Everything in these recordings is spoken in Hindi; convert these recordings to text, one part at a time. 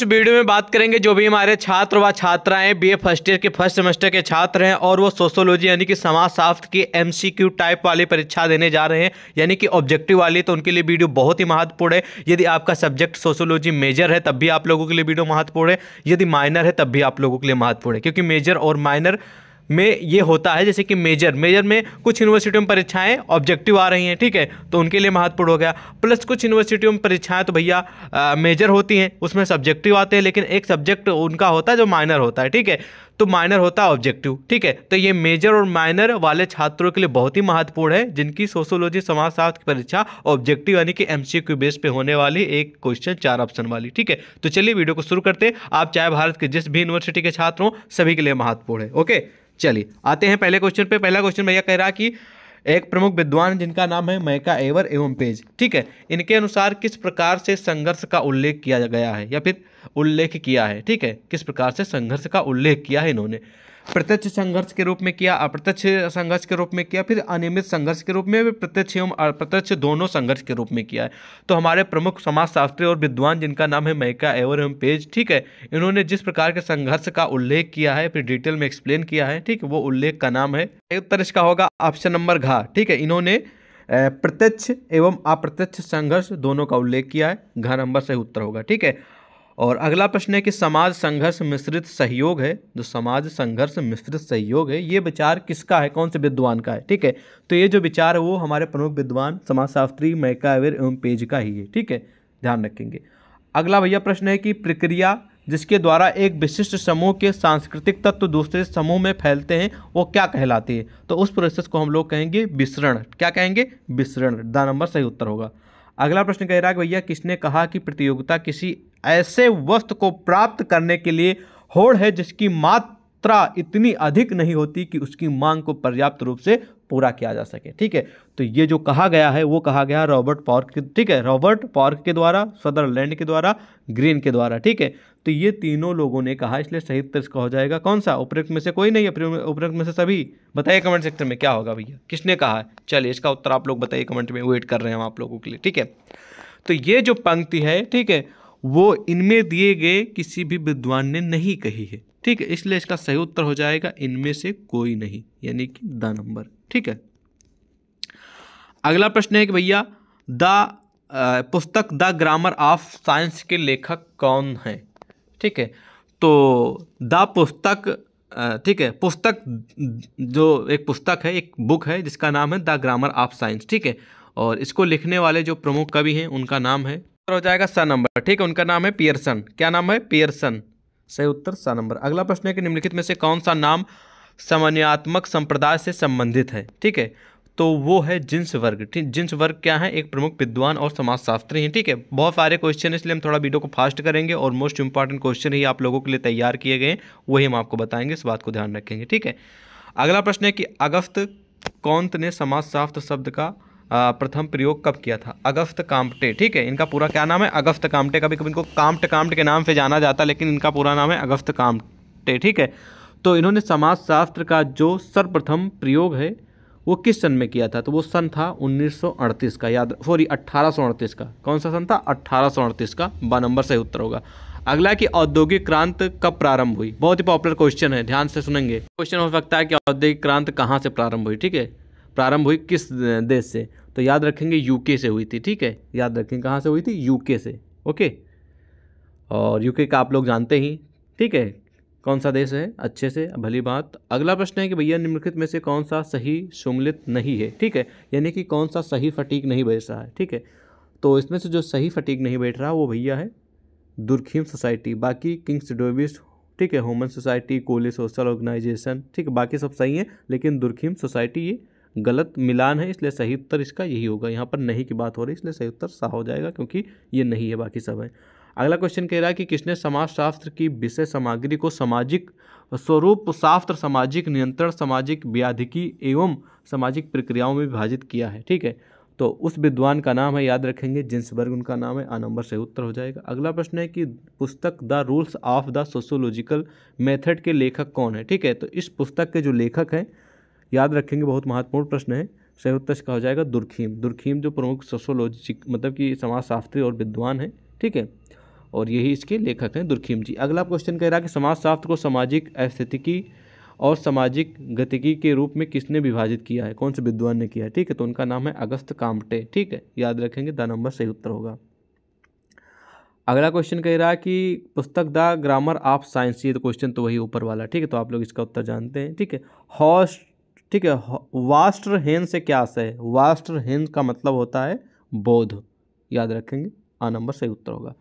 इस वीडियो में बात करेंगे जो भी हमारे छात्र व छात्राएं बीए फर्स्ट ईयर के फर्स्ट सेमेस्टर के छात्र हैं और वो सोशोलॉजी यानी कि समाजशास्त्र की एमसीक्यू टाइप वाली परीक्षा देने जा रहे हैं यानी कि ऑब्जेक्टिव वाली तो उनके लिए वीडियो बहुत ही महत्वपूर्ण है यदि आपका सब्जेक्ट सोशोलॉजी मेजर है तब भी आप लोगों के लिए वीडियो महत्वपूर्ण है यदि माइनर है तब भी आप लोगों के लिए महत्वपूर्ण है क्योंकि मेजर और माइनर में ये होता है जैसे कि मेजर मेजर में कुछ यूनिवर्सिटियों में परीक्षाएं ऑब्जेक्टिव आ रही हैं ठीक है तो उनके लिए महत्वपूर्ण हो गया प्लस कुछ यूनिवर्सिटियों में परीक्षाएं तो भैया मेजर होती हैं उसमें सब्जेक्टिव आते हैं लेकिन एक सब्जेक्ट उनका होता है जो माइनर होता है ठीक है तो माइनर होता है ऑब्जेक्टिव ठीक है तो ये मेजर और माइनर वाले छात्रों के लिए बहुत ही महत्वपूर्ण है जिनकी सोशोलॉजी समाजशास्त्र की परीक्षा ऑब्जेक्टिव यानी कि एमसीक्यू बेस पे होने वाली एक क्वेश्चन चार ऑप्शन वाली ठीक है तो चलिए वीडियो को शुरू करते हैं आप चाहे भारत के जिस भी यूनिवर्सिटी के छात्र हों सभी के लिए महत्वपूर्ण है ओके चलिए आते हैं पहले क्वेश्चन पे पहला क्वेश्चन भैया कह रहा कि एक प्रमुख विद्वान जिनका नाम है मैका एवर एवं पेज ठीक है इनके अनुसार किस प्रकार से संघर्ष का उल्लेख किया गया है या फिर उल्लेख किया है ठीक है किस प्रकार से संघर्ष का उल्लेख किया है इन्होंने प्रत्यक्ष संघर्ष के रूप में किया अप्रत्यक्ष संघर्ष के रूप में किया फिर अनियमित संघर्ष के रूप में भी प्रत्यक्ष एवं अप्रत्यक्ष दोनों संघर्ष के रूप में किया है तो हमारे प्रमुख समाजशास्त्री और विद्वान जिनका नाम है मैका एवर एवं पेज ठीक है इन्होंने जिस प्रकार के संघर्ष का उल्लेख किया है फिर डिटेल में एक्सप्लेन किया है ठीक है वो उल्लेख का नाम है उत्तर इसका होगा ऑप्शन नंबर घा ठीक है इन्होंने प्रत्यक्ष एवं अप्रत्यक्ष संघर्ष दोनों का उल्लेख किया है घर नंबर सही उत्तर होगा ठीक है और अगला प्रश्न है कि समाज संघर्ष मिश्रित सहयोग है जो समाज संघर्ष मिश्रित सहयोग है ये विचार किसका है कौन से विद्वान का है ठीक है तो ये जो विचार है वो हमारे प्रमुख विद्वान समाजशास्त्री मैकावेर एवं पेज का ही है ठीक है ध्यान रखेंगे अगला भैया प्रश्न है कि प्रक्रिया जिसके द्वारा एक विशिष्ट समूह के सांस्कृतिक तत्व दूसरे समूह में फैलते हैं वो क्या कहलाती है तो उस प्रोसेस को हम लोग कहेंगे विसरण क्या कहेंगे विसरण द नंबर सही उत्तर होगा अगला प्रश्न कह रहा है भैया किसने कहा कि प्रतियोगिता किसी ऐसे वस्तु को प्राप्त करने के लिए होड़ है जिसकी मात्र मात्रा इतनी अधिक नहीं होती कि उसकी मांग को पर्याप्त रूप से पूरा किया जा सके ठीक है तो ये जो कहा गया है वो कहा गया रॉबर्ट पॉर्क के ठीक है रॉबर्ट पॉर्क के द्वारा सदरलैंड के द्वारा ग्रीन के द्वारा ठीक है तो ये तीनों लोगों ने कहा इसलिए सही इसका हो जाएगा कौन सा उपरोक्त में से कोई नहीं है उपरोक्त में से सभी बताइए कमेंट सेक्टर में क्या होगा भैया किसने कहा चलिए इसका उत्तर आप लोग बताइए कमेंट में वेट कर रहे हैं हम आप लोगों के लिए ठीक है तो ये जो पंक्ति है ठीक है वो इनमें दिए गए किसी भी विद्वान ने नहीं कही है ठीक है इसलिए इसका सही उत्तर हो जाएगा इनमें से कोई नहीं यानी कि द नंबर ठीक है अगला प्रश्न है कि भैया द पुस्तक द ग्रामर ऑफ साइंस के लेखक कौन हैं ठीक है तो द पुस्तक ठीक है पुस्तक जो एक पुस्तक है एक बुक है जिसका नाम है द ग्रामर ऑफ साइंस ठीक है और इसको लिखने वाले जो प्रमुख कवि हैं उनका नाम है हो जाएगा स नंबर ठीक है उनका नाम है पियर्सन क्या नाम है पियर्सन सही उत्तर स नंबर अगला प्रश्न है कि निम्नलिखित में से कौन सा नाम समन्यात्मक संप्रदाय से संबंधित है ठीक है तो वो है जिन्स वर्ग ठीक जिन्स वर्ग क्या है एक प्रमुख विद्वान और समाजशास्त्री हैं ठीक है थीके? बहुत सारे क्वेश्चन इसलिए हम थोड़ा वीडियो को फास्ट करेंगे और मोस्ट इंपॉर्टेंट क्वेश्चन ही आप लोगों के लिए तैयार किए गए वही हम आपको बताएंगे इस बात को ध्यान रखेंगे ठीक है अगला प्रश्न है कि अगस्त कौंत ने समाजशास्त्र शब्द का प्रथम प्रयोग कब किया था अगस्त कामटे ठीक है इनका पूरा क्या नाम है अगस्त कामटे कभी कभी इनको कामट कामट के नाम से जाना जाता है लेकिन इनका पूरा नाम है अगस्त कामटे ठीक है तो इन्होंने समाजशास्त्र का जो सर्वप्रथम प्रयोग है वो किस सन में किया था तो वो सन था 1938 का याद सॉरी अट्ठारह का कौन सा सन था अट्ठारह का ब नंबर सही उत्तर होगा अगला कि औद्योगिक क्रांत कब प्रारंभ हुई बहुत ही पॉपुलर क्वेश्चन है ध्यान से सुनेंगे क्वेश्चन हो सकता है कि औद्योगिक क्रांत कहाँ से प्रारंभ हुई ठीक है प्रारंभ हुई किस देश से तो याद रखेंगे यूके से हुई थी ठीक है याद रखेंगे कहाँ से हुई थी यूके से ओके और यूके का आप लोग जानते ही ठीक है कौन सा देश है अच्छे से भली बात अगला प्रश्न है कि भैया निम्नलिखित में से कौन सा सही सुमलित नहीं है ठीक है यानी कि कौन सा सही फटीक नहीं बैठ रहा है ठीक है तो इसमें से जो सही फटीक नहीं बैठ रहा वो भैया है दुर्खीम सोसाइटी बाकी किंग्स डोविस्ट ठीक है ह्यूमन सोसाइटी कोली सोशल ऑर्गेनाइजेशन ठीक है बाकी सब सही हैं लेकिन दुर्खीम सोसाइटी ये गलत मिलान है इसलिए सही उत्तर इसका यही होगा यहाँ पर नहीं की बात हो रही इसलिए सही उत्तर सा हो जाएगा क्योंकि ये नहीं है बाकी सब है अगला क्वेश्चन कह रहा है कि किसने समाजशास्त्र की विषय सामग्री को सामाजिक स्वरूप शास्त्र सामाजिक नियंत्रण सामाजिक व्याधिकी एवं सामाजिक प्रक्रियाओं में विभाजित किया है ठीक है तो उस विद्वान का नाम है याद रखेंगे जिन्सबर्ग उनका नाम है आ नंबर से उत्तर हो जाएगा अगला प्रश्न है कि पुस्तक the rules of the sociological method के लेखक कौन है ठीक है तो इस पुस्तक के जो लेखक हैं याद रखेंगे बहुत महत्वपूर्ण प्रश्न है सही उत्तर इसका हो जाएगा दुर्खीम दुर्खीम जो प्रमुख सोशोलॉजी मतलब कि समाजशास्त्री और विद्वान है ठीक है और यही इसके लेखक हैं दुर्खीम जी अगला क्वेश्चन कह रहा है कि समाजशास्त्र को सामाजिक स्थितिकी और सामाजिक गतिकी के रूप में किसने विभाजित किया है कौन से विद्वान ने किया है ठीक है तो उनका नाम है अगस्त कामटे ठीक है याद रखेंगे द नंबर सही उत्तर होगा अगला क्वेश्चन कह रहा है कि पुस्तक द ग्रामर ऑफ साइंस ये तो क्वेश्चन तो वही ऊपर वाला ठीक है तो आप लोग इसका उत्तर जानते हैं ठीक है हॉस्ट ठीक है वास्ट्र हेन से क्या आशय है वास्ट्र हेन का मतलब होता है बोध याद रखेंगे आ नंबर सही उत्तर होगा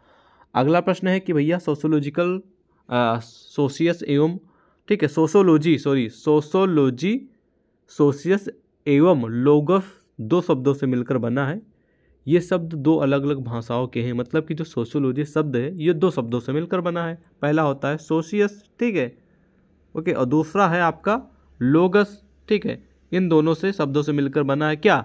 अगला प्रश्न है कि भैया सोशोलॉजिकल सोशियस एवं ठीक है सोशोलॉजी सॉरी सोशोलॉजी सोशियस एवं लोगस दो शब्दों से मिलकर बना है ये शब्द दो अलग अलग भाषाओं के हैं मतलब कि जो सोशोलॉजी शब्द है ये दो शब्दों से मिलकर बना है पहला होता है सोशियस ठीक है ओके और दूसरा है आपका लोगस ठीक है इन दोनों से शब्दों से मिलकर बना है क्या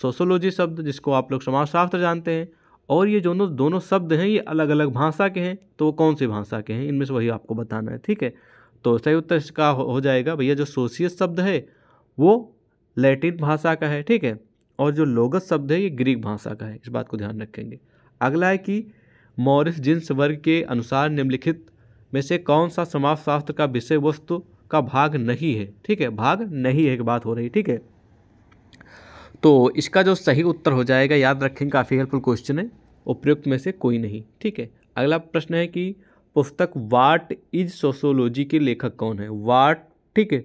सोशोलॉजी शब्द जिसको आप लोग समाजशास्त्र जानते हैं और ये दोनों दोनों शब्द हैं ये अलग अलग भाषा के हैं तो वो कौन सी भाषा के हैं इनमें से वही आपको बताना है ठीक है तो सही उत्तर इसका हो जाएगा भैया जो सोशियस शब्द है वो लैटिन भाषा का है ठीक है और जो लोगस शब्द है ये ग्रीक भाषा का है इस बात को ध्यान रखेंगे अगला है कि मॉरिस जिन्स वर्ग के अनुसार निम्नलिखित में से कौन सा समाजशास्त्र का विषय वस्तु का भाग नहीं है ठीक है भाग नहीं है एक बात हो रही ठीक है तो इसका जो सही उत्तर हो जाएगा याद रखें काफ़ी हेल्पफुल क्वेश्चन है उपयुक्त में से कोई नहीं ठीक है अगला प्रश्न है कि पुस्तक वाट इज सोशोलॉजी के लेखक कौन है वाट ठीक है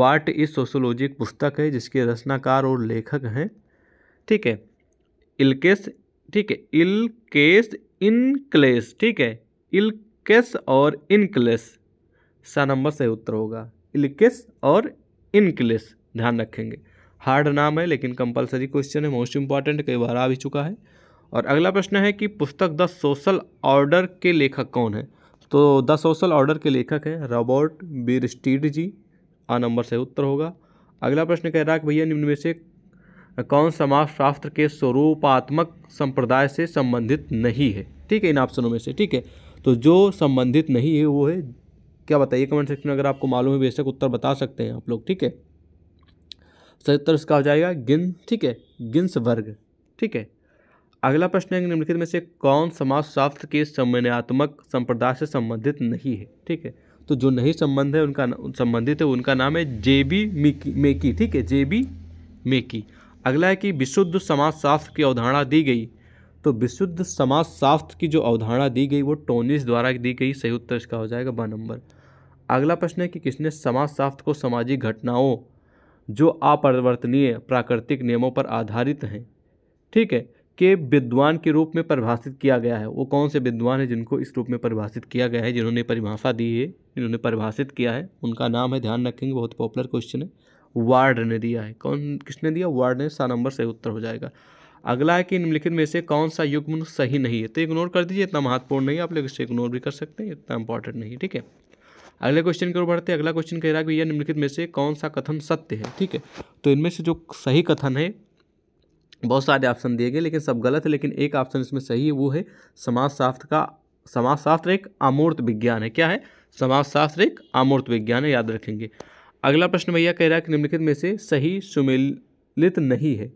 वाट इज सोशोलॉजी एक पुस्तक है जिसके रचनाकार और लेखक हैं ठीक है इलकेस ठीक है इलकेस इनक्लेस ठीक है इलकेस और इनक्लेस सा नंबर सही उत्तर होगा इलिक्स और इनक्लिस ध्यान रखेंगे हार्ड नाम है लेकिन कंपलसरी क्वेश्चन है मोस्ट इंपॉर्टेंट कई बार आ भी चुका है और अगला प्रश्न है कि पुस्तक द सोशल ऑर्डर के लेखक कौन है तो द सोशल ऑर्डर के लेखक हैं रॉबर्ट बीर स्टीड जी आ नंबर से उत्तर होगा अगला प्रश्न कह रहा है कि भैया निम्न में से कौन समाजशास्त्र के स्वरूपात्मक संप्रदाय से संबंधित नहीं है ठीक है इन ऑप्शनों में से ठीक है तो जो संबंधित नहीं है वो है क्या बताइए कमेंट सेक्शन में अगर आपको मालूम है बेशक उत्तर बता सकते हैं आप लोग ठीक है सही उत्तर इसका हो जाएगा गिन ठीक है गिन्स वर्ग ठीक है अगला प्रश्न है निम्नलिखित में से कौन समाज शास्त्र के समन्यात्मक संप्रदाय से संबंधित नहीं है ठीक है तो जो नहीं संबंध है उनका संबंधित है उनका नाम है जे बी मेकी ठीक है जे बी मेकी अगला है कि विशुद्ध समाजशास्त्र की अवधारणा दी गई तो विशुद्ध समाजशास्त्र की जो अवधारणा दी गई वो टोनिस द्वारा दी गई सही उत्तर इसका हो जाएगा ब नंबर अगला प्रश्न है कि किसने समाजशास्त्र को सामाजिक घटनाओं जो अपरिवर्तनीय प्राकृतिक नियमों पर आधारित हैं ठीक है के विद्वान के रूप में परिभाषित किया गया है वो कौन से विद्वान है जिनको इस रूप में परिभाषित किया गया है जिन्होंने परिभाषा दी है जिन्होंने परिभाषित किया है उनका नाम है ध्यान रखेंगे बहुत पॉपुलर क्वेश्चन है वार्ड ने दिया है कौन किसने दिया वार्ड ने सा नंबर से उत्तर हो जाएगा अगला है कि निम्नलिखित में से कौन सा युग्म सही नहीं है तो इग्नोर कर दीजिए इतना महत्वपूर्ण नहीं है आप लोग इससे इग्नोर भी कर सकते हैं इतना इंपॉर्टेंट नहीं है ठीक है अगले क्वेश्चन की ओर बढ़ते हैं अगला क्वेश्चन कह रहा है कि यह निम्नलिखित में से कौन सा कथन सत्य है ठीक है तो इनमें से जो सही कथन है बहुत सारे ऑप्शन दिए गए लेकिन सब गलत है लेकिन एक ऑप्शन इसमें सही है वो है समाजशास्त्र का समाजशास्त्र एक अमूर्त विज्ञान है क्या है समाजशास्त्र एक अमूर्त विज्ञान है याद रखेंगे अगला प्रश्न भैया कह रहा है कि निम्नलिखित में से सही सुमिलित नहीं है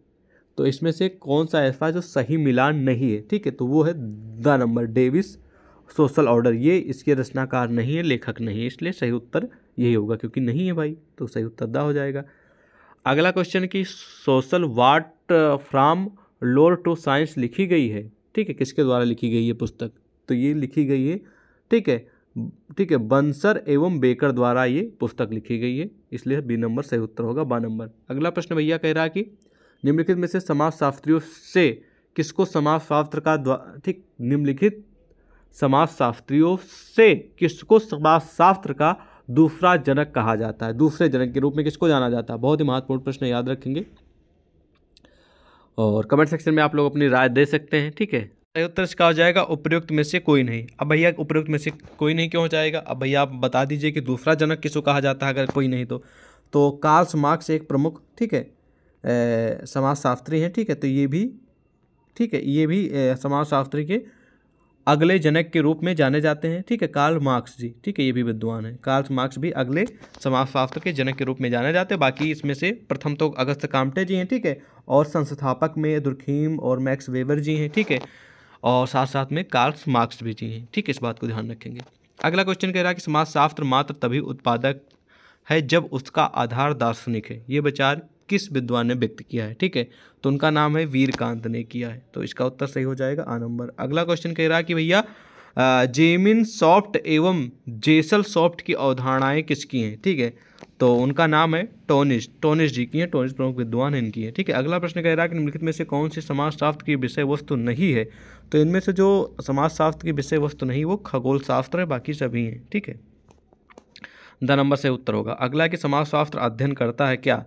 तो इसमें से कौन सा ऐसा जो सही मिलान नहीं है ठीक है तो वो है the number Davis social order ये इसके रचनाकार नहीं है लेखक नहीं है इसलिए सही उत्तर यही होगा क्योंकि नहीं है भाई तो सही उत्तर दा हो जाएगा अगला क्वेश्चन कि social what from lower to science लिखी गई है ठीक है किसके द्वारा लिखी गई है पुस्तक तो ये लिखी गई है ठीक है ठीक है बंसर एवं बेकर द्वारा ये पुस्तक लिखी गई है इसलिए बी नंबर सही उत्तर होगा बा नंबर अगला प्रश्न भैया कह रहा कि निम्नलिखित में से समाजशास्त्रियों से किसको समाजशास्त्र का ठीक निम्नलिखित समाज शास्त्रियों से किसको समाज शास्त्र का दूसरा जनक कहा जाता है दूसरे जनक के रूप में किसको जाना जाता है बहुत ही महत्वपूर्ण प्रश्न याद रखेंगे और कमेंट सेक्शन में आप लोग अपनी राय दे सकते हैं ठीक है सही उत्तर इसका हो जाएगा उपयुक्त में से कोई नहीं अब भैया उपयुक्त में से कोई नहीं क्यों हो जाएगा अब भैया आप बता दीजिए कि दूसरा जनक किसको कहा जाता है अगर कोई नहीं तो तो कार्ल्स मार्क्स एक प्रमुख ठीक है समाजशास्त्री हैं ठीक है तो ये भी ठीक है ये भी समाजशास्त्री के अगले जनक के रूप में जाने जाते हैं ठीक है कार्ल मार्क्स जी ठीक है ये भी विद्वान है कार्ल मार्क्स भी अगले समाजशास्त्र के जनक के रूप में जाने जाते हैं बाकी इसमें से प्रथम तो अगस्त कामटे जी हैं ठीक है और संस्थापक में दुर्खीम और मैक्स वेवर जी हैं ठीक है और साथ साथ में कार्ल मार्क्स भी जी हैं ठीक है इस बात को ध्यान रखेंगे अगला क्वेश्चन कह रहा है कि समाजशास्त्र मात्र तभी उत्पादक है जब उसका आधार दार्शनिक है ये विचार किस विद्वान ने व्यक्त किया है ठीक है तो उनका नाम है वीरकांत ने किया है तो इसका उत्तर सही हो जाएगा आ नंबर अगला क्वेश्चन कह रहा है कि भैया जेमिन सॉफ्ट एवं जेसल सॉफ्ट की अवधारणाएं किसकी हैं ठीक है तो उनका नाम है टोनिस टोनिस जी की है टोनिस प्रमुख विद्वान इनकी है ठीक है अगला प्रश्न कह रहा है कि निम्नलिखित में से कौन सी समाजशास्त्र की विषय वस्तु नहीं है तो इनमें से जो समाजशास्त्र की विषय वस्तु नहीं वो खगोल शास्त्र है बाकी सभी हैं ठीक है द नंबर से उत्तर होगा अगला कि समाजशास्त्र अध्ययन करता है क्या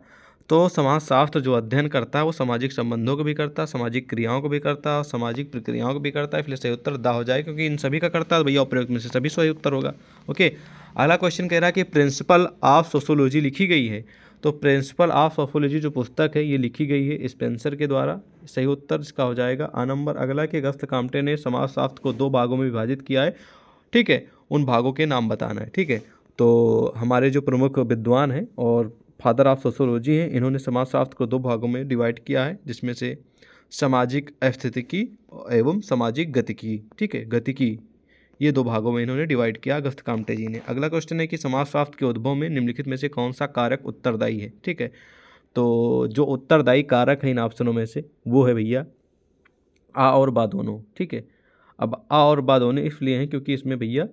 तो समाज शास्त्र तो जो अध्ययन करता है वो सामाजिक संबंधों को भी करता है सामाजिक क्रियाओं को भी करता है और सामाजिक प्रक्रियाओं को भी करता है इसलिए सही उत्तर दा हो जाए क्योंकि इन सभी का करता है तो भैया उपयोग में से सभी सही उत्तर होगा ओके अगला क्वेश्चन कह रहा है कि प्रिंसिपल ऑफ सोशोलॉजी लिखी गई है तो प्रिंसिपल ऑफ सोशोलॉजी जो पुस्तक है ये लिखी गई है स्पेंसर के द्वारा सही उत्तर इसका हो जाएगा आ नंबर अगला कि अगस्त कामटे ने समाजशास्त्र को दो भागों में विभाजित किया है ठीक है उन भागों के नाम बताना है ठीक है तो हमारे जो प्रमुख विद्वान हैं और फादर ऑफ सोशोलॉजी हैं इन्होंने समाजशास्त्र को दो भागों में डिवाइड किया है जिसमें से सामाजिक स्थितिकी एवं सामाजिक गतिकी ठीक है गतिकी ये दो भागों में इन्होंने डिवाइड किया अगस्त कामटे जी ने अगला क्वेश्चन है कि समाजशास्त्र के उद्भव में निम्नलिखित में से कौन सा कारक उत्तरदायी है ठीक है तो जो उत्तरदायी कारक है इन ऑप्शनों में से वो है भैया आ और बा दोनों ठीक है अब आ और बा दोनों इसलिए हैं क्योंकि इसमें भैया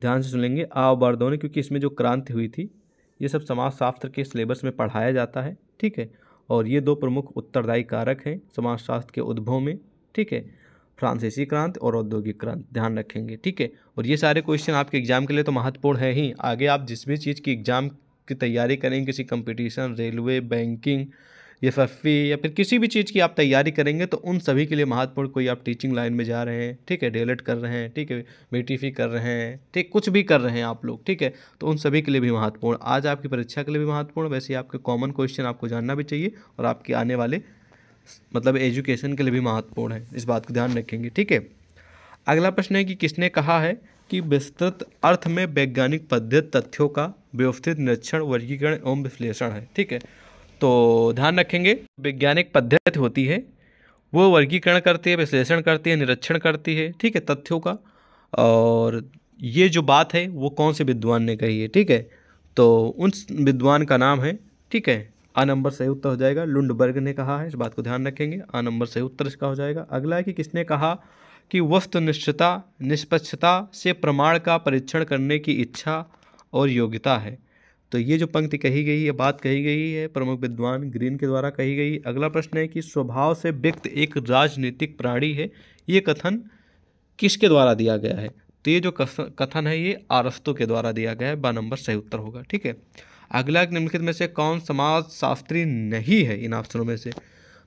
ध्यान से सुन लेंगे आ और बा दोनों क्योंकि इसमें जो क्रांति हुई थी ये सब समाजशास्त्र के सिलेबस में पढ़ाया जाता है ठीक है और ये दो प्रमुख उत्तरदायी कारक हैं समाजशास्त्र के उद्भव में ठीक है फ्रांसीसी क्रांति और औद्योगिक क्रांति ध्यान रखेंगे ठीक है और ये सारे क्वेश्चन आपके एग्जाम के लिए तो महत्वपूर्ण है ही आगे आप जिस भी चीज़ की एग्जाम की तैयारी करेंगे किसी कंपटीशन रेलवे बैंकिंग एफ या फिर किसी भी चीज़ की आप तैयारी करेंगे तो उन सभी के लिए महत्वपूर्ण कोई आप टीचिंग लाइन में जा रहे हैं ठीक है डेलेट कर रहे हैं ठीक है बी कर रहे हैं ठीक कुछ भी कर रहे हैं आप लोग ठीक है तो उन सभी के लिए भी महत्वपूर्ण आज आपकी परीक्षा के लिए भी महत्वपूर्ण वैसे आपके कॉमन क्वेश्चन आपको जानना भी चाहिए और आपके आने वाले मतलब एजुकेशन के लिए भी महत्वपूर्ण है इस बात को ध्यान रखेंगे ठीक है अगला प्रश्न है कि किसने कहा है कि विस्तृत अर्थ में वैज्ञानिक पद्धति तथ्यों का व्यवस्थित निरीक्षण वर्गीकरण एवं विश्लेषण है ठीक है तो ध्यान रखेंगे वैज्ञानिक पद्धति होती है वो वर्गीकरण करती है विश्लेषण करती है निरीक्षण करती है ठीक है तथ्यों का और ये जो बात है वो कौन से विद्वान ने कही है ठीक है तो उन विद्वान का नाम है ठीक है आ नंबर सही उत्तर हो जाएगा लुंडबर्ग ने कहा है इस बात को ध्यान रखेंगे आ नंबर सही उत्तर इसका हो जाएगा अगला है कि किसने कहा कि वस्तुनिष्ठता निष्पक्षता से प्रमाण का परीक्षण करने की इच्छा और योग्यता है तो ये जो पंक्ति कही गई है बात कही गई है प्रमुख विद्वान ग्रीन के द्वारा कही गई अगला प्रश्न है कि स्वभाव से व्यक्त एक राजनीतिक प्राणी है ये कथन किसके द्वारा दिया गया है तो ये जो कथन है ये आरस्तों के द्वारा दिया गया है बा नंबर सही उत्तर होगा ठीक है अगला निम्नलिखित में से कौन समाज शास्त्री नहीं है इन ऑप्शनों में से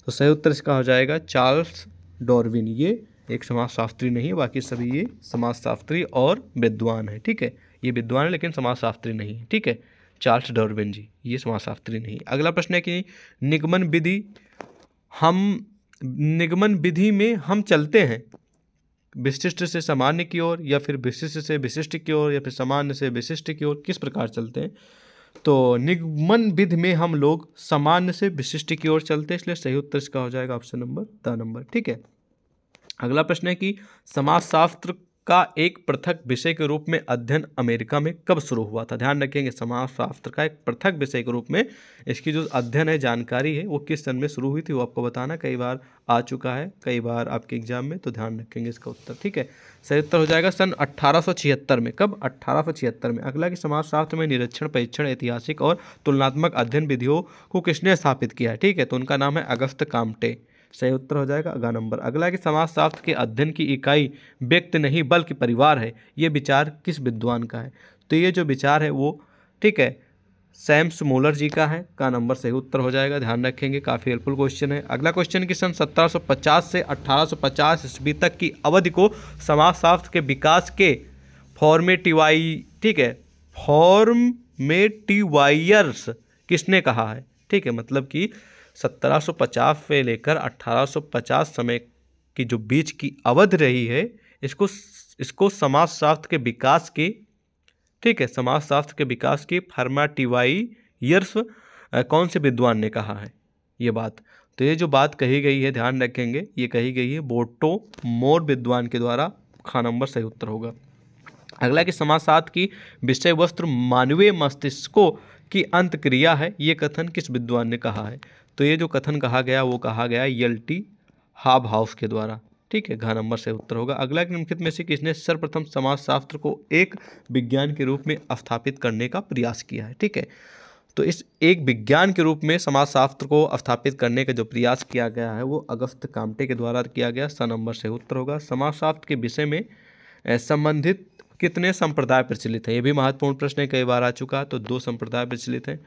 तो सही उत्तर इसका हो जाएगा चार्ल्स डॉर्विन ये एक समाज शास्त्री नहीं है बाकी सभी ये समाज शास्त्री और विद्वान है ठीक है ये विद्वान है लेकिन समाज शास्त्री नहीं है ठीक है चार्ल्स डॉर्विन जी ये समाजशास्त्री नहीं अगला प्रश्न है कि निगमन विधि हम निगमन विधि में हम चलते हैं विशिष्ट से सामान्य की ओर या फिर विशिष्ट से विशिष्ट की ओर या फिर सामान्य से विशिष्ट की ओर किस प्रकार चलते हैं तो निगमन विधि में हम लोग सामान्य से विशिष्ट की ओर चलते हैं इसलिए सही उत्तर इसका हो जाएगा ऑप्शन नंबर द नंबर ठीक है अगला प्रश्न है कि समाजशास्त्र का एक पृथक विषय के रूप में अध्ययन अमेरिका में कब शुरू हुआ था ध्यान रखेंगे समाजशास्त्र का एक पृथक विषय के रूप में इसकी जो अध्ययन है जानकारी है वो किस सन में शुरू हुई थी वो आपको बताना कई बार आ चुका है कई बार आपके एग्जाम में तो ध्यान रखेंगे इसका उत्तर ठीक है सही उत्तर हो जाएगा सन अट्ठारह में कब अट्ठारह में अगला कि समाजशास्त्र में निरीक्षण परीक्षण ऐतिहासिक और तुलनात्मक अध्ययन विधियों को किसने स्थापित किया ठीक है तो उनका नाम है अगस्त कामटे सही उत्तर हो जाएगा अगला नंबर अगला कि समाजशास्त्र के अध्ययन की इकाई व्यक्ति नहीं बल्कि परिवार है ये विचार किस विद्वान का है तो ये जो विचार है वो ठीक है सैम्स मोलर जी का है का नंबर सही उत्तर हो जाएगा ध्यान रखेंगे काफ़ी हेल्पफुल क्वेश्चन है अगला क्वेश्चन कि सन 1750 से 1850 ईस्वी तक की अवधि को समाजशास्त्र के विकास के फॉर्मेटिवाई ठीक है फॉर्मेटिवाइयर्स किसने कहा है ठीक है मतलब कि 1750 से लेकर 1850 समय की जो बीच की अवध रही है इसको इसको समाजशास्त्र के विकास की ठीक है समाजशास्त्र के विकास की फर्माटिवाई यर्स कौन से विद्वान ने कहा है ये बात तो ये जो बात कही गई है ध्यान रखेंगे ये कही गई है बोटो मोर विद्वान के द्वारा खा नंबर सही उत्तर होगा अगला कि समासात की विषय वस्त्र मानवीय मस्तिष्कों की अंत क्रिया है ये कथन किस विद्वान ने कहा है तो ये जो कथन कहा गया वो कहा गया यल टी हाब हाउस के द्वारा ठीक है घा नंबर से उत्तर होगा अगला कि निम्नलिखित में से किसने सर्वप्रथम समाजशास्त्र को एक विज्ञान के रूप में स्थापित करने का प्रयास किया है ठीक है तो इस एक विज्ञान के रूप में समाजशास्त्र को स्थापित करने का जो प्रयास किया गया है वो अगस्त कामटे के द्वारा किया गया स नंबर से उत्तर होगा समाजशास्त्र के विषय में संबंधित कितने संप्रदाय प्रचलित हैं ये भी महत्वपूर्ण प्रश्न है कई बार आ चुका तो दो संप्रदाय प्रचलित हैं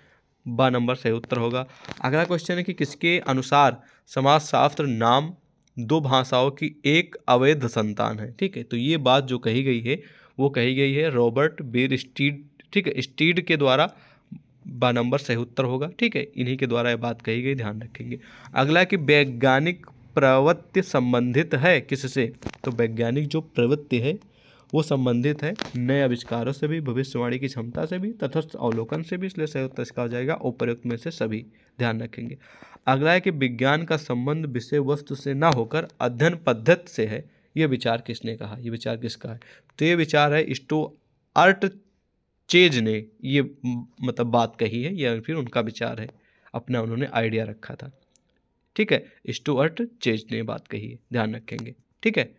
ब नंबर सही उत्तर होगा अगला क्वेश्चन है कि किसके अनुसार समाजशास्त्र नाम दो भाषाओं की एक अवैध संतान है ठीक है तो ये बात जो कही गई है वो कही गई है रॉबर्ट बीर स्टीड ठीक है स्टीड के द्वारा ब नंबर सही उत्तर होगा ठीक है इन्हीं के द्वारा ये बात कही गई ध्यान रखेंगे अगला कि वैज्ञानिक प्रवृत्ति संबंधित है किससे तो वैज्ञानिक जो प्रवृत्ति है वो संबंधित है नए आविष्कारों से भी भविष्यवाणी की क्षमता से भी तथस्थ अवलोकन से भी इसलिए संयुक्त इसका हो जाएगा उपयुक्त में से सभी ध्यान रखेंगे अगला है कि विज्ञान का संबंध विषय वस्तु से ना होकर अध्ययन पद्धत से है ये विचार किसने कहा ये विचार किसका है तो ये विचार है स्टो आर्ट चेज ने ये मतलब बात कही है या फिर उनका विचार है अपना उन्होंने आइडिया रखा था ठीक है स्टुअर्ट चेज ने बात कही है ध्यान रखेंगे ठीक है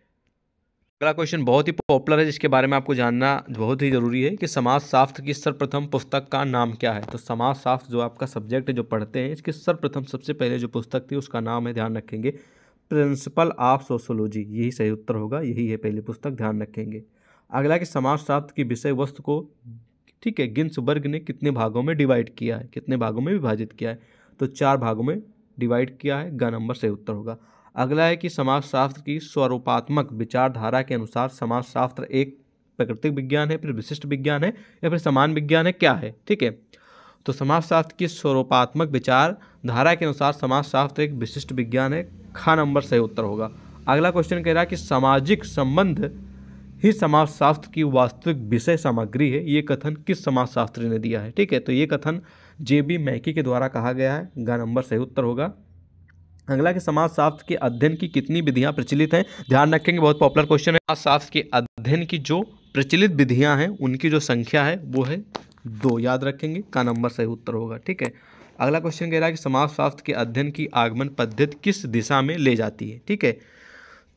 अगला क्वेश्चन बहुत ही पॉपुलर है जिसके बारे में आपको जानना बहुत ही ज़रूरी है कि समाज शास्त्र की सर्वप्रथम पुस्तक का नाम क्या है तो समाज शास्त्र जो आपका सब्जेक्ट है जो पढ़ते हैं इसकी सर्वप्रथम सबसे पहले जो पुस्तक थी उसका नाम है ध्यान रखेंगे प्रिंसिपल ऑफ सोशोलॉजी यही सही उत्तर होगा यही है पहली पुस्तक ध्यान रखेंगे अगला कि समाज शास्त्र की विषय वस्तु को ठीक है गिन्स वर्ग ने कितने भागों में डिवाइड किया है कितने भागों में विभाजित किया है तो चार भागों में डिवाइड किया है ग नंबर सही उत्तर होगा अगला है कि समाजशास्त्र की स्वरूपात्मक विचारधारा के अनुसार समाजशास्त्र एक प्राकृतिक विज्ञान है फिर विशिष्ट विज्ञान है या फिर समान विज्ञान है क्या है ठीक है तो समाजशास्त्र की स्वरूपात्मक विचारधारा के अनुसार समाजशास्त्र एक विशिष्ट विज्ञान है खा नंबर सही उत्तर होगा अगला क्वेश्चन कह रहा है कि सामाजिक संबंध ही समाजशास्त्र की वास्तविक विषय सामग्री है ये कथन किस समाजशास्त्री ने दिया है ठीक है तो ये कथन जे बी मैकी के द्वारा कहा गया है गा नंबर सही उत्तर होगा अगला कि समाज शास्त्र के अध्ययन की कितनी विधियां प्रचलित हैं ध्यान रखेंगे बहुत पॉपुलर क्वेश्चन है समाज शास्त्र के अध्ययन की जो प्रचलित विधियां हैं उनकी जो संख्या है वो है दो याद रखेंगे का नंबर सही उत्तर होगा ठीक है अगला क्वेश्चन कह रहा है कि समाज शास्त्र के अध्ययन की आगमन पद्धति किस दिशा में ले जाती है ठीक है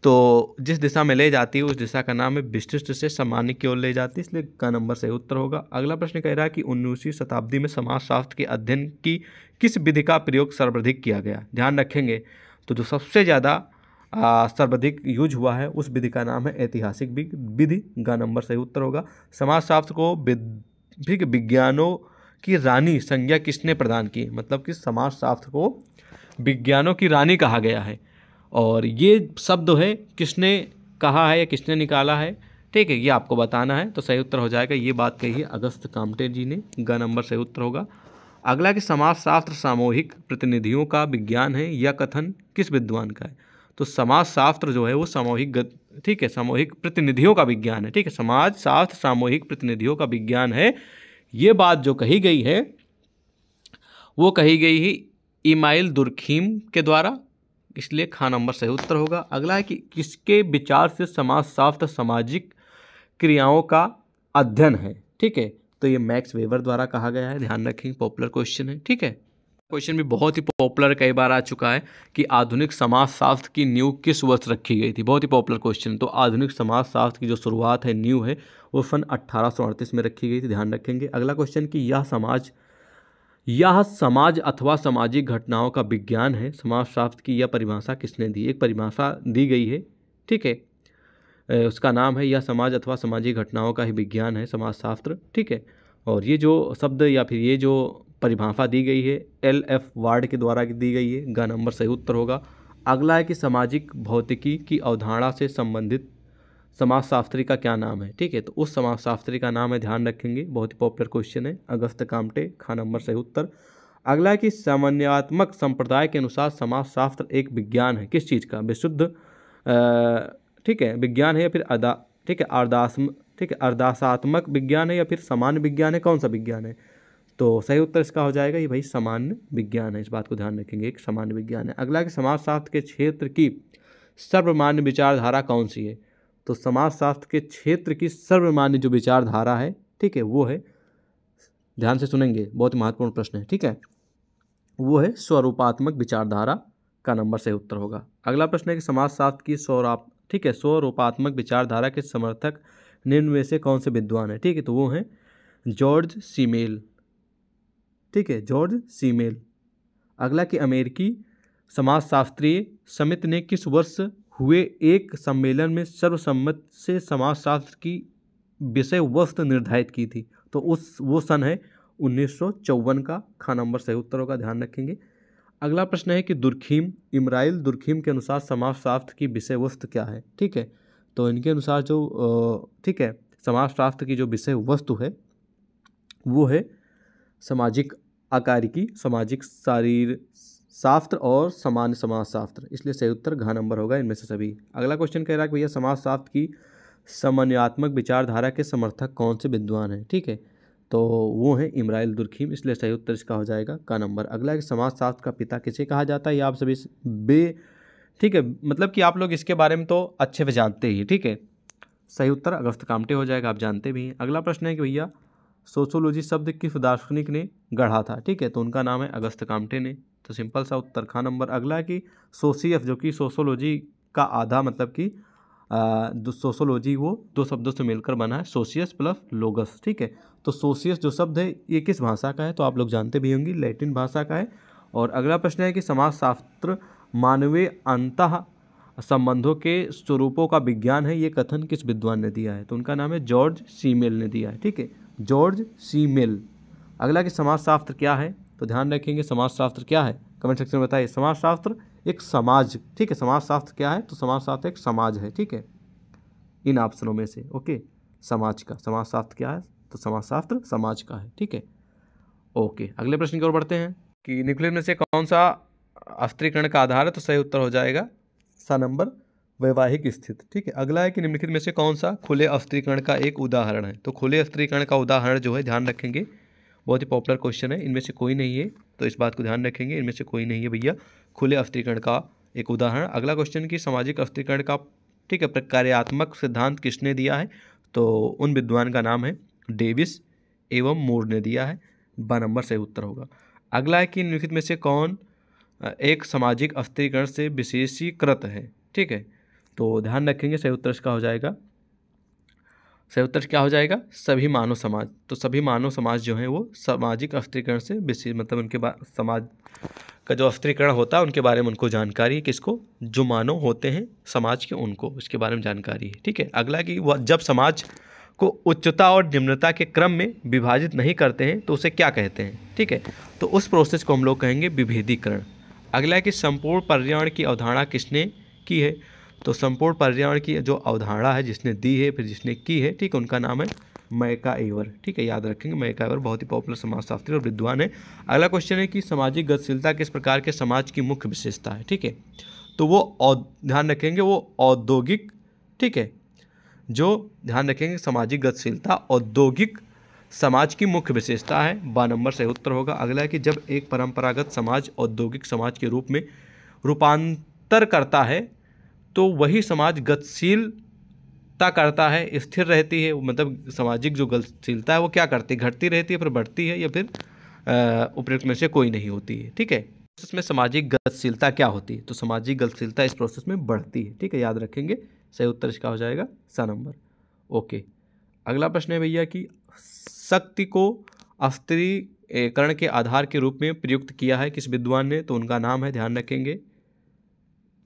तो जिस दिशा में ले जाती है उस दिशा का नाम है विशिष्ट से सामान्य की ओर ले जाती है इसलिए का नंबर सही उत्तर होगा अगला प्रश्न कह रहा है कि उन्नीसवीं शताब्दी में समाजशास्त्र के अध्ययन की किस विधि का प्रयोग सर्वाधिक किया गया ध्यान रखेंगे तो जो सबसे ज़्यादा सर्वाधिक यूज हुआ है उस विधि का नाम है ऐतिहासिक विधि का नंबर सही उत्तर होगा समाजशास्त्र को विधिक विज्ञानों की रानी संज्ञा किसने प्रदान की मतलब कि समाजशास्त्र को विज्ञानों की रानी कहा गया है और ये शब्द है किसने कहा है या किसने निकाला है ठीक है ये आपको बताना है तो सही उत्तर हो जाएगा ये बात कही है अगस्त कामटे जी ने ग नंबर सही उत्तर होगा अगला कि समाजशास्त्र सामूहिक प्रतिनिधियों का विज्ञान है या कथन किस विद्वान का है तो समाजशास्त्र जो है वो सामूहिक ठीक है सामूहिक प्रतिनिधियों का विज्ञान है ठीक है समाजशास्त्र सामूहिक प्रतिनिधियों का विज्ञान है ये बात जो कही गई है वो कही गई ही इमाइल दुर्खीम के द्वारा इसलिए खा नंबर सही उत्तर होगा अगला है कि किसके विचार से समाज शास्त्र सामाजिक क्रियाओं का अध्ययन है ठीक है तो ये मैक्स वेवर द्वारा कहा गया है ध्यान रखें पॉपुलर क्वेश्चन है ठीक है क्वेश्चन भी बहुत ही पॉपुलर कई बार आ चुका है कि आधुनिक समाज शास्त्र की न्यू किस वर्ष रखी गई थी बहुत ही पॉपुलर क्वेश्चन तो आधुनिक समाज शास्त्र की जो शुरुआत है न्यू है वो सन अट्ठारह में रखी गई थी ध्यान रखेंगे अगला क्वेश्चन कि यह समाज यह समाज अथवा सामाजिक घटनाओं का विज्ञान है समाजशास्त्र की यह परिभाषा किसने दी एक परिभाषा दी गई है ठीक है उसका नाम है यह समाज अथवा सामाजिक घटनाओं का ही विज्ञान है समाजशास्त्र ठीक है और ये जो शब्द या फिर ये जो परिभाषा दी गई है एल एफ वार्ड के द्वारा दी गई है ग नंबर सही उत्तर होगा अगला है कि सामाजिक भौतिकी की अवधारणा से संबंधित समाजशास्त्री का क्या नाम है ठीक है तो उस समाजशास्त्री का नाम है ध्यान रखेंगे बहुत ही पॉपुलर क्वेश्चन है अगस्त कामटे खा नंबर सही उत्तर अगला है कि सामान्यात्मक संप्रदाय के अनुसार समाजशास्त्र एक विज्ञान है किस चीज़ का विशुद्ध ठीक है विज्ञान है या फिर अदा ठीक है अर्दासम ठीक है अर्दासात्मक विज्ञान है या फिर सामान्य विज्ञान है कौन सा विज्ञान है तो सही उत्तर इसका हो जाएगा ये भाई सामान्य विज्ञान है इस बात को ध्यान रखेंगे एक सामान्य विज्ञान है अगला कि समाजशास्त्र के क्षेत्र की सर्वमान्य विचारधारा कौन सी है तो समाजशास्त्र के क्षेत्र की सर्वमान्य जो विचारधारा है ठीक है वो है ध्यान से सुनेंगे बहुत महत्वपूर्ण प्रश्न है ठीक है वो है स्वरूपात्मक विचारधारा का नंबर से उत्तर होगा अगला प्रश्न है कि समाजशास्त्र की स्वरूप ठीक है स्वरूपात्मक विचारधारा के समर्थक निम्न में से कौन से विद्वान है ठीक है तो वो हैं जॉर्ज सीमेल ठीक है जॉर्ज सीमेल अगला कि अमेरिकी समाजशास्त्रीय समिति ने किस वर्ष हुए एक सम्मेलन में सर्वसम्मत से समाजशास्त्र की विषय वस्तु निर्धारित की थी तो उस वो सन है उन्नीस का खा नंबर सही उत्तरों का ध्यान रखेंगे अगला प्रश्न है कि दुर्खीम इमराइल दुर्खीम के अनुसार समाजशास्त्र की विषय वस्तु क्या है ठीक है तो इनके अनुसार जो ठीक है समाजशास्त्र की जो विषय वस्तु है वो है सामाजिक आकार की सामाजिक शारीर शास्त्र और समान समाज शास्त्र इसलिए सही उत्तर घा नंबर होगा इनमें से सभी अगला क्वेश्चन कह रहा है कि भैया समाज शास्त्र की समन्यात्मक विचारधारा के समर्थक कौन से विद्वान हैं ठीक है तो वो हैं इमराइल दुर्खीम इसलिए सही उत्तर इसका हो जाएगा का नंबर अगला है समाज शास्त्र का पिता किसे कहा जाता है ये आप सभी बे ठीक है मतलब कि आप लोग इसके बारे में तो अच्छे से जानते ही ठीक है सही उत्तर अगस्त कामटे हो जाएगा आप जानते भी हैं अगला प्रश्न है कि भैया सोशोलॉजी शब्द किस दार्शनिक ने गढ़ा था ठीक है तो उनका नाम है अगस्त कामटे ने तो सिंपल सा उत्तर खा नंबर अगला है कि सोशियस जो कि सोशोलॉजी का आधा मतलब कि सोशोलॉजी वो दो शब्दों से मिलकर बना है सोशियस प्लस लोगस ठीक है तो सोशियस जो शब्द है ये किस भाषा का है तो आप लोग जानते भी होंगे लैटिन भाषा का है और अगला प्रश्न है कि समाजशास्त्र मानवीय अंत संबंधों के स्वरूपों का विज्ञान है ये कथन किस विद्वान ने दिया है तो उनका नाम है जॉर्ज सीमेल ने दिया है ठीक है जॉर्ज सी मिल अगला कि समाजशास्त्र क्या है तो ध्यान रखेंगे समाजशास्त्र क्या है कमेंट सेक्शन में बताइए समाजशास्त्र एक समाज ठीक है समाजशास्त्र क्या है तो समाजशास्त्र एक समाज है ठीक है इन ऑप्शनों में से ओके समाज का समाजशास्त्र क्या है तो समाजशास्त्र समाज का है ठीक है ओके अगले प्रश्न की ओर बढ़ते हैं कि न्यूक्लियर में से कौन सा अस्त्रीकरण का आधार है तो सही उत्तर हो जाएगा सा नंबर वैवाहिक स्थिति ठीक है अगला है कि निम्नलिखित में से कौन सा खुले अस्त्रीकरण का एक उदाहरण है तो खुले अस्त्रीकरण का उदाहरण जो है ध्यान रखेंगे बहुत ही पॉपुलर क्वेश्चन है इनमें से कोई नहीं है तो इस बात को ध्यान रखेंगे इनमें से कोई नहीं है भैया खुले अस्त्रीकरण का एक उदाहरण अगला क्वेश्चन कि सामाजिक अस्त्रीकरण का ठीक है प्रकार्यात्मक सिद्धांत किसने दिया है तो उन विद्वान का नाम है डेविस एवं मोर ने दिया है ब नंबर सही उत्तर होगा अगला है कि निम्नलिखित में से कौन एक सामाजिक अस्त्रीकरण से विशेषीकृत है ठीक है तो ध्यान रखेंगे सही उत्तर इसका हो जाएगा सही उत्तर क्या हो जाएगा सभी मानव समाज तो सभी मानव समाज जो हैं वो सामाजिक अस्त्रीकरण से विशेष मतलब उनके समाज का जो अस्त्रीकरण होता है उनके बारे में उनको जानकारी है किसको जो मानव होते हैं समाज के उनको उसके बारे में जानकारी है ठीक है अगला कि वह जब समाज को उच्चता और निम्नता के क्रम में विभाजित नहीं करते हैं तो उसे क्या कहते हैं ठीक है तो उस प्रोसेस को हम लोग कहेंगे विभेदीकरण अगला कि संपूर्ण पर्यावरण की अवधारणा किसने की है तो संपूर्ण पर्यावरण की जो अवधारणा है जिसने दी है फिर जिसने की है ठीक है उनका नाम है मैका एवर ठीक है याद रखेंगे मैका एवर बहुत ही पॉपुलर समाजशास्त्री और विद्वान है अगला क्वेश्चन है कि सामाजिक गतिशीलता किस प्रकार के समाज की मुख्य विशेषता है ठीक है तो वो ध्यान रखेंगे वो औद्योगिक ठीक है जो ध्यान रखेंगे सामाजिक गतिशीलता औद्योगिक समाज की मुख्य विशेषता है बा नंबर से उत्तर होगा अगला है कि जब एक परंपरागत समाज औद्योगिक समाज के रूप में रूपांतर करता है तो वही समाज गतिशीलता करता है स्थिर रहती है मतलब सामाजिक जो गतिशीलता है वो क्या करती है घटती रहती है फिर बढ़ती है या फिर उपयुक्त में से कोई नहीं होती है ठीक है प्रोसेस में सामाजिक गतिशीलता क्या होती है तो सामाजिक गतिशीलता इस प्रोसेस में बढ़ती है ठीक है याद रखेंगे सही उत्तर इसका हो जाएगा सा नंबर ओके अगला प्रश्न है भैया कि शक्ति को अस्त्रीकरण के आधार के रूप में प्रयुक्त किया है किस विद्वान ने तो उनका नाम है ध्यान रखेंगे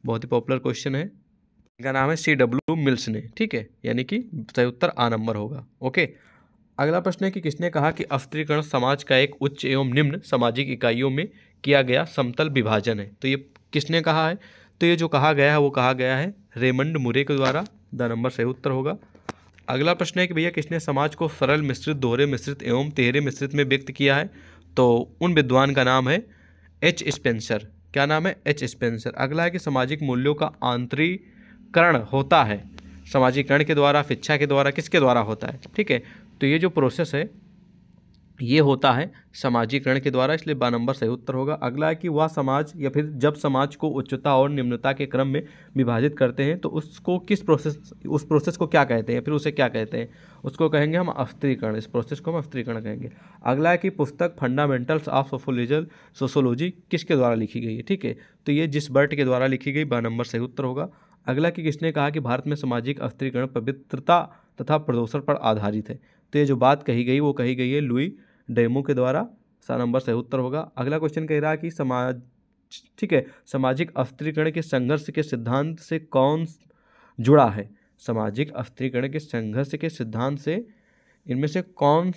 बहुत ही पॉपुलर क्वेश्चन है इनका नाम है सी डब्ल्यू मिल्स ने ठीक है यानी कि सही उत्तर आ नंबर होगा ओके अगला प्रश्न है कि किसने कहा कि अस्त्रीकरण समाज का एक उच्च एवं निम्न सामाजिक इकाइयों में किया गया समतल विभाजन है तो ये किसने कहा है तो ये जो कहा गया है वो कहा गया है रेमंड मुरे के द्वारा द नंबर सही उत्तर होगा अगला प्रश्न है कि भैया किसने समाज को सरल मिश्रित दोहरे मिश्रित एवं तेहरे मिश्रित में व्यक्त किया है तो उन विद्वान का नाम है एच स्पेंसर क्या नाम है एच स्पेंसर अगला है कि सामाजिक मूल्यों का आंतरिक करण होता है समाजीकरण के द्वारा शिक्षा के द्वारा किसके द्वारा होता है ठीक है तो ये जो प्रोसेस है ये होता है समाजीकरण के द्वारा इसलिए बा नंबर सही उत्तर होगा अगला है कि वह समाज या फिर जब समाज को उच्चता और निम्नता के क्रम में विभाजित करते हैं तो उसको किस प्रोसेस उस प्रोसेस को क्या कहते हैं फिर उसे क्या कहते हैं उसको कहेंगे हम अस्त्रीकरण इस प्रोसेस को हम अस्त्रीकरण कहेंगे अगला है कि पुस्तक फंडामेंटल्स ऑफ सोशोलिजल सोशोलॉजी किसके द्वारा लिखी गई है ठीक है तो ये जिस बर्ट के द्वारा लिखी गई बा नंबर सही उत्तर होगा अगला कि किसने कहा कि भारत में सामाजिक अस्त्रीकरण पवित्रता तथा प्रदूषण पर आधारित है तो ये जो बात कही गई वो कही गई है लुई डेमो के द्वारा सा नंबर सही उत्तर होगा अगला क्वेश्चन कह रहा है कि समाज ठीक है सामाजिक अस्त्रीकरण के संघर्ष के सिद्धांत से कौन जुड़ा है सामाजिक अस्त्रीकरण के संघर्ष के सिद्धांत से इनमें से कौन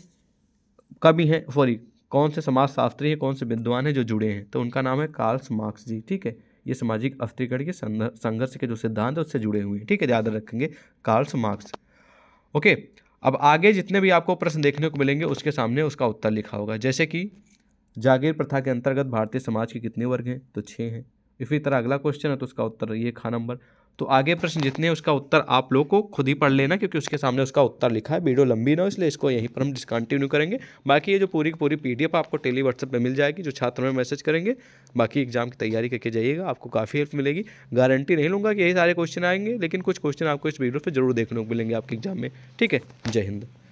कभी हैं सॉरी कौन से समाजशास्त्री हैं कौन से विद्वान हैं जो जुड़े हैं तो उनका नाम है कार्ल्स मार्क्स जी ठीक है ये सामाजिक अस्थिरीकरण के संघर्ष के जो सिद्धांत है उससे जुड़े हुए हैं ठीक है याद रखेंगे कार्ल्स मार्क्स ओके अब आगे जितने भी आपको प्रश्न देखने को मिलेंगे उसके सामने उसका उत्तर लिखा होगा जैसे कि जागीर प्रथा के अंतर्गत भारतीय समाज के कितने वर्ग हैं तो छः हैं इसी तरह अगला क्वेश्चन है तो उसका उत्तर ये खा नंबर तो आगे प्रश्न जितने उसका उत्तर आप लोग को खुद ही पढ़ लेना क्योंकि उसके सामने उसका उत्तर लिखा है वीडियो लंबी ना हो इसलिए इसको यहीं पर हम डिसकंटिन्यू करेंगे बाकी ये जो पूरी की पूरी पीडीएफ आपको टेली व्हाट्सएप पे मिल जाएगी जो छात्र में मैसेज करेंगे बाकी एग्जाम की तैयारी करके जाइएगा आपको काफ़ी हेल्प मिलेगी गारंटी नहीं लूँगा कि यही सारे क्वेश्चन आएंगे लेकिन कुछ क्वेश्चन आपको इस वीडियो पर जरूर देखने को मिलेंगे आपके एग्जाम में ठीक है जय हिंद